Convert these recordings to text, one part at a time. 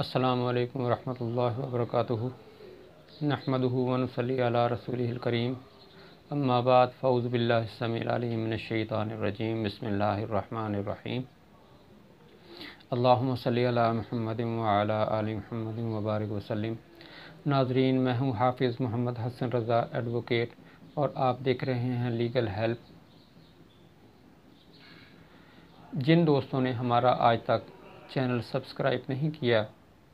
अस्सलाम वालेकुम रहमतुल्लाहि व बरकातुहू नहमदुहू वनसली अला रसूलिल करीम अम्मा बाद फौज बिल्लाह समील अलीम शैतान रजीम बिस्मिल्लाहिर रहमानिर रहीम अल्लाहुम्मा सल्ली अला मुहम्मद व अला आलि मुहम्मद व बारिक वसल्लम नाजरीन मैं हूं हाफिज़ मोहम्मद हसन रज़ा एडवोकेट और आप देख रहे हैं लीगल हेल्प जिन दोस्तों ने हमारा आज तक चैनल सब्सक्राइब नहीं किया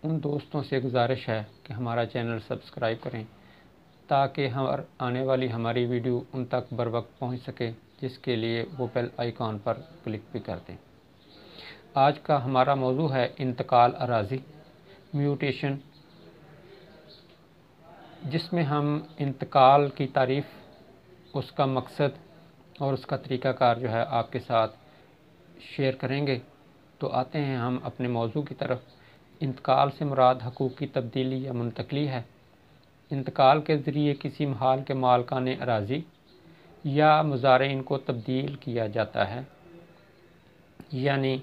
उन दोस्तों से गुजारिश है कि हमारा चैनल सब्सक्राइब करें ताकि हम आने वाली हमारी वीडियो उन तक बर वक्त पहुँच सके जिसके लिए वो बेल आइकॉन पर क्लिक भी कर दें आज का हमारा मौजू है इंतकाल अराजी म्यूटेशन जिसमें हम इंतकाल की तारीफ़ उसका मकसद और उसका तरीक़ाकार जो है आपके साथ शेयर करेंगे तो आते हैं हम अपने मौजू की तरफ इंतकाल से मुराद हकूक़ की तब्दीली या मुंतकली है इंतकाल के ज़रिए किसी महाल के मालकान अराजी या मुजारेन को तब्दील किया जाता है यानी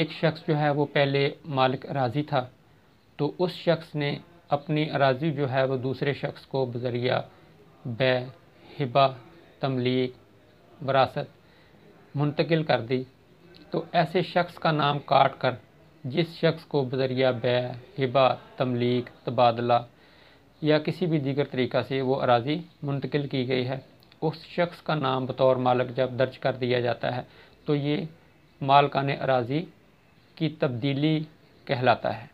एक शख्स जो है वो पहले मालिक अराजी था तो उस शख्स ने अपनी अराजी जो है वो दूसरे शख्स को बजरिया बै हिबा तमलीक वरासत मुंतकिल कर दी तो ऐसे शख्स का नाम काट कर जिस शख्स को बजरिया बै हिबा तमलीक तबादला या किसी भी दीगर तरीक़ा से वो अराज़ी मुंतकिल की गई है उस शख्स का नाम बतौर मालक जब दर्ज कर दिया जाता है तो ये मालकान अराज़ी की तब्दीली कहलाता है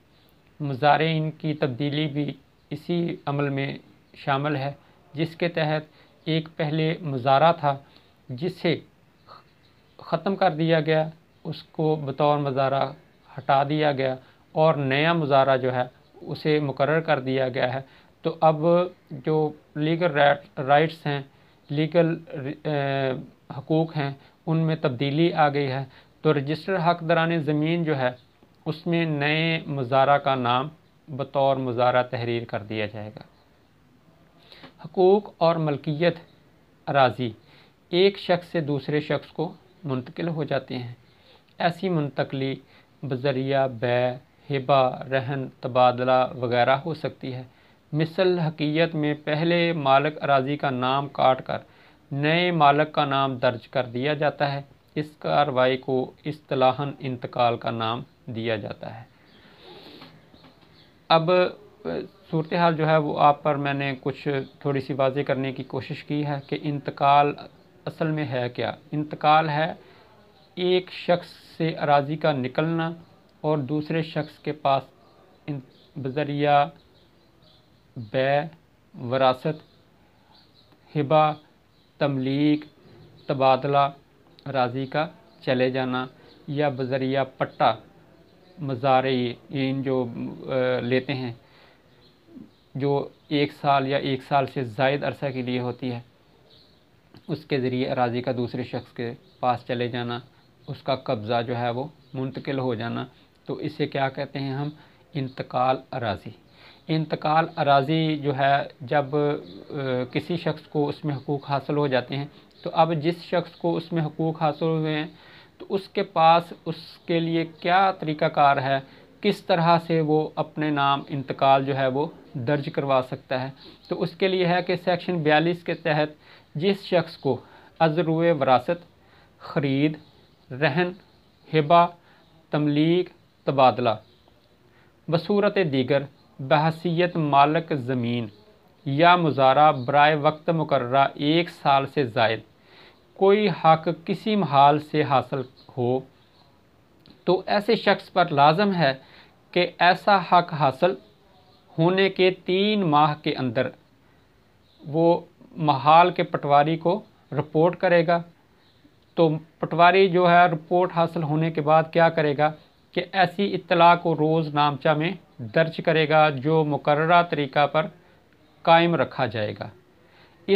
मज़ारइन की तब्दीली भी इसी अमल में शामिल है जिसके तहत एक पहले मज़ारा था जिसे ख़त्म कर दिया गया उसको बतौर मज़ारा हटा दिया गया और नया मुजारा जो है उसे मुकर कर दिया गया है तो अब जो लीगल राइट्स हैं लीगल हकूक़ हैं उनमें तब्दीली आ गई है तो रजिस्टर हक दरान ज़मीन जो है उसमें नए मुजारा का नाम बतौर मुजारा तहरीर कर दिया जाएगा हकूक़ और मलकियत अराजी एक शख्स से दूसरे शख्स को मुंतकिल हो जाते हैं ऐसी मुंतकली बजरिया बै हिबा रहन तबादला वगैरह हो सकती है मिसल हकीयत में पहले मालक अराजी का नाम काट कर नए मालक का नाम दर्ज कर दिया जाता है इस कार्रवाई को असलाहन इंतकाल का नाम दिया जाता है अब सूरत हाल जो है वो आप पर मैंने कुछ थोड़ी सी वाजे करने की कोशिश की है कि इंतकाल असल में है क्या इंतकाल है एक शख्स से अराजी का निकलना और दूसरे शख्स के पास बजरिया बै वरासत हिबा तमलीक तबादला राजी का चले जाना या बजरिया पट्टा मज़ारे इन जो लेते हैं जो एक साल या एक साल से जायद अरसा के लिए होती है उसके ज़रिए अराजी का दूसरे शख्स के पास चले जाना उसका कब्ज़ा जो है वो मुंतकिल हो जाना तो इसे क्या कहते हैं हम इंतकाल अराजी इंतकाल अराजी जो है जब किसी शख्स को उसमें हकूक़ हासिल हो जाते हैं तो अब जिस शख्स को उसमें हकूक़ हासिल हुए हैं तो उसके पास उसके लिए क्या तरीक़ाकार है किस तरह से वो अपने नाम इंतकाल जो है वो दर्ज करवा सकता है तो उसके लिए है कि सेक्शन बयालीस के तहत जिस शख्स को अजरुए वरासत ख़रीद रहन हिबा तमलीक तबादला बसूरत दीगर बहसीत मालक ज़मीन या मुजारा बर वक्त मुकर्रा एक साल से जायद कोई हक किसी महाल से हासिल हो तो ऐसे शख्स पर लाजम है कि ऐसा हक हासिल होने के तीन माह के अंदर वो महाल के पटवारी को रिपोर्ट करेगा तो पटवारी जो है रिपोर्ट हासिल होने के बाद क्या करेगा कि ऐसी इतला को रोज़ नामचा में दर्ज करेगा जो मुकर तरीक़ा पर कायम रखा जाएगा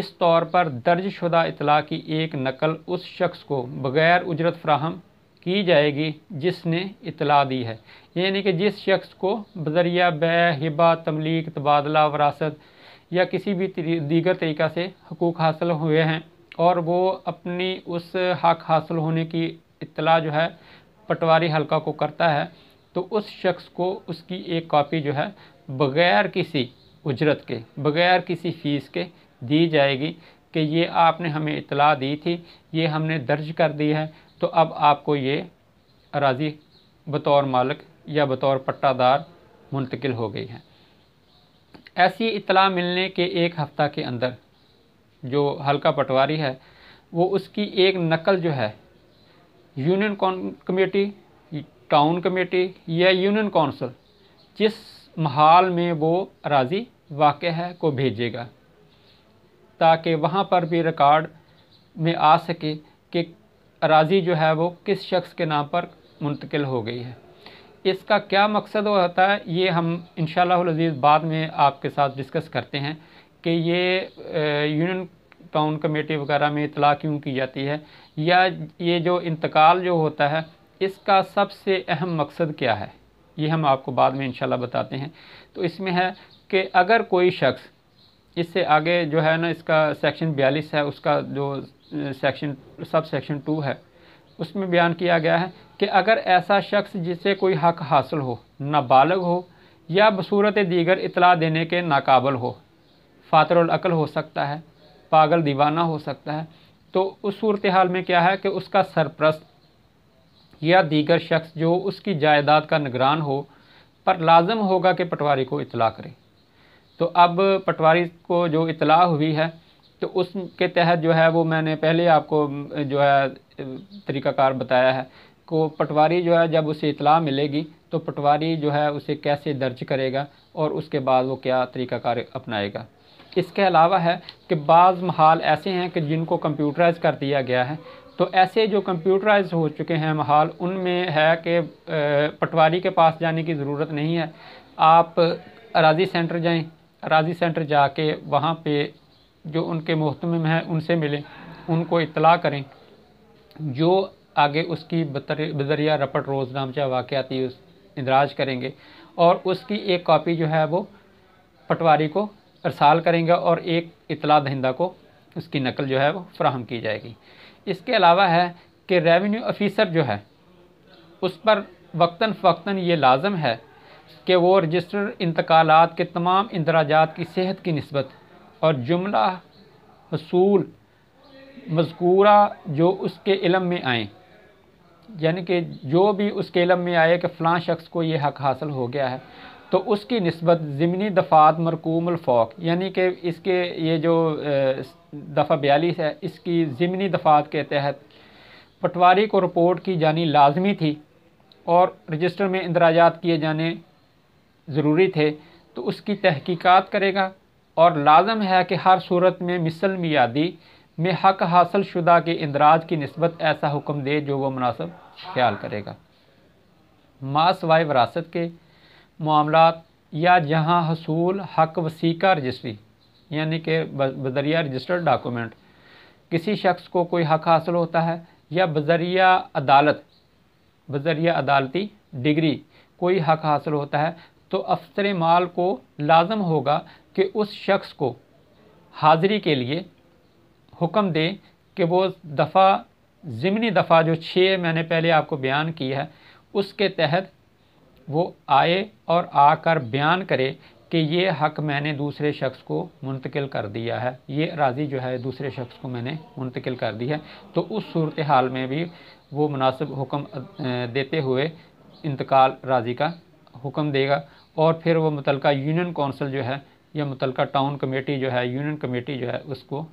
इस तौर पर दर्ज शुदा इतला की एक नकल उस शख्स को बग़ैर उजरत फ्राहम की जाएगी जिसने इतला दी है यानी कि जिस शख्स को बजरिया बै हिबा तमलीक तबादला वरासत या किसी भी दीगर तरीक़ा से हकूक़ हासिल हुए हैं और वो अपनी उस हक हासिल होने की इतला जो है पटवारी हलका को करता है तो उस शख्स को उसकी एक कॉपी जो है बगैर किसी उजरत के बगैर किसी फ़ीस के दी जाएगी कि ये आपने हमें इतला दी थी ये हमने दर्ज कर दी है तो अब आपको ये अराजी बतौर मालिक या बतौर पट्टादार मुंतकिल हो गई है ऐसी इतला मिलने के एक हफ़्ता के अंदर जो हल्का पटवारी है वो उसकी एक नकल जो है यूनियन कमेटी टाउन कमेटी या यूनियन कौंसल जिस महाल में वो अराजी वाक़ है को भेजेगा ताकि वहाँ पर भी रिकॉर्ड में आ सके कि अराजी जो है वो किस शख्स के नाम पर मुंतकिल हो गई है इसका क्या मकसद होता है ये हम इन अज़ीज़ बाद में आपके साथ डिस्कस करते हैं कि ये यूनियन टाउन कमेटी वगैरह में इतला क्यों की जाती है या ये जो इंतकाल जो होता है इसका सबसे अहम मकसद क्या है ये हम आपको बाद में इंशाल्लाह बताते हैं तो इसमें है कि अगर कोई शख्स इससे आगे जो है ना इसका सेक्शन बयालीस है उसका जो सेक्शन सब सेक्शन टू है उसमें बयान किया गया है कि अगर ऐसा शख्स जिसे कोई हक हासिल हो नाबालग हो या बसूरत दीगर इतला देने के नाकबल हो फ़ातर अकल हो सकता है पागल दीवाना हो सकता है तो उस सूरत हाल में क्या है कि उसका सरप्रस्त या दीगर शख्स जो उसकी जायदाद का निगरान हो पर लाजम होगा कि पटवारी को इतला करे तो अब पटवारी को जो इतला हुई है तो उसके तहत जो है वो मैंने पहले आपको जो है तरीक़ाकार बताया है को पटवारी जो है जब उसे इतला मिलेगी तो पटवारी जो है उसे कैसे दर्ज करेगा और उसके बाद वो क्या तरीक़ाकार अपनाएगा इसके अलावा है कि बाज़ महाल ऐसे हैं कि जिनको कंप्यूटराइज कर दिया गया है तो ऐसे जो कंप्यूटराइज हो चुके हैं महाल उनमें है कि पटवारी के पास जाने की ज़रूरत नहीं है आप अराजी सेंटर जाएं अराजी सेंटर जाके वहाँ पे जो उनके महतम हैं उनसे मिलें उनको इतला करें जो आगे उसकी बदरिया रपट रोज़ नाम चाहे वाक़ाती इंदराज करेंगे और उसकी एक कापी जो है वो पटवारी को अरसाल करेंगे और एक इतला दहिंदा को उसकी नकल जो है वो फ्राहम की जाएगी इसके अलावा है कि रेवेन्यू ऑफिसर जो है उस पर वक्ता फ़वक्ता ये लाजम है कि वो रजिस्टर इंतकाल के तमाम इंदराजात की सेहत की नस्बत और जुमला हसूल मजकूरा जो उसके इलम में आए यानी कि जो भी उसके इलम में आए कि फ़लाँ शख्स को ये हक हासिल हो गया है तो उसकी नस्बत ज़मनी दफ़ात मरकूम यानी कि इसके ये जो दफ़ा बयालीस है इसकी ज़मनी दफ़ात के तहत पटवारी को रिपोर्ट की जानी लाजमी थी और रजिस्टर में इंदराजात किए जाने ज़रूरी थे तो उसकी तहकीकात करेगा और लाजम है कि हर सूरत में मिसल मियादी में हक हासिल शुदा के इंदराज की नस्बत ऐसा हुक्म दे जो वह मुनासब ख्याल करेगा मास वाय वरासत के मामला या जहाँ हसूल हक वसीका रजिस्ट्री यानी कि बजरिया रजिस्टर्ड डॉक्यूमेंट किसी शख्स को कोई हक हासिल होता है या बजरिया अदालत बजरिया अदालती डिग्री कोई हक हासिल होता है तो अफसर माल को लाजम होगा कि उस शख्स को हाज़िरी के लिए हुक्म दे कि वो दफ़ा ज़मनी दफ़ा जो छः मैंने पहले आपको बयान की है उसके तहत वो आए और आकर बयान करे कि ये हक मैंने दूसरे शख्स को मुंतकिल कर दिया है ये राज़ी जो है दूसरे शख्स को मैंने मुंतकिल कर दी है तो उस सूरत हाल में भी वो मुनासिब हुक्म देते हुए इंतकाल राज़ी का हुक्म देगा और फिर वो मुतल यूनियन कौंसिल जो है या मुतल टाउन कमेटी जो है यूनियन कमेटी जो है उसको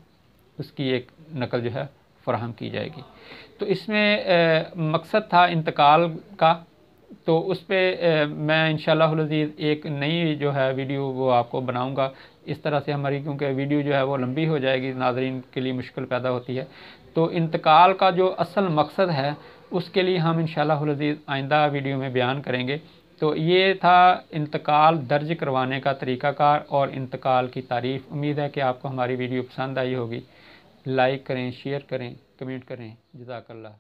उसकी एक नकल जो है फ़राहम की जाएगी तो इसमें मकसद था इंतकाल का तो उस पर मैं इन शजीज़ एक नई जो है वीडियो वो आपको बनाऊँगा इस तरह से हमारी क्योंकि वीडियो जो है वो लंबी हो जाएगी नाजरीन के लिए मुश्किल पैदा होती है तो इंतकाल का जो असल मकसद है उसके लिए हम इन शजीज़ आइंदा वीडियो में बयान करेंगे तो ये था इंतकाल दर्ज करवाने का तरीक़ाकार और इंतकाल की तारीफ़ उम्मीद है कि आपको हमारी वीडियो पसंद आई होगी लाइक करें शेयर करें कमेंट करें जजाकल्ला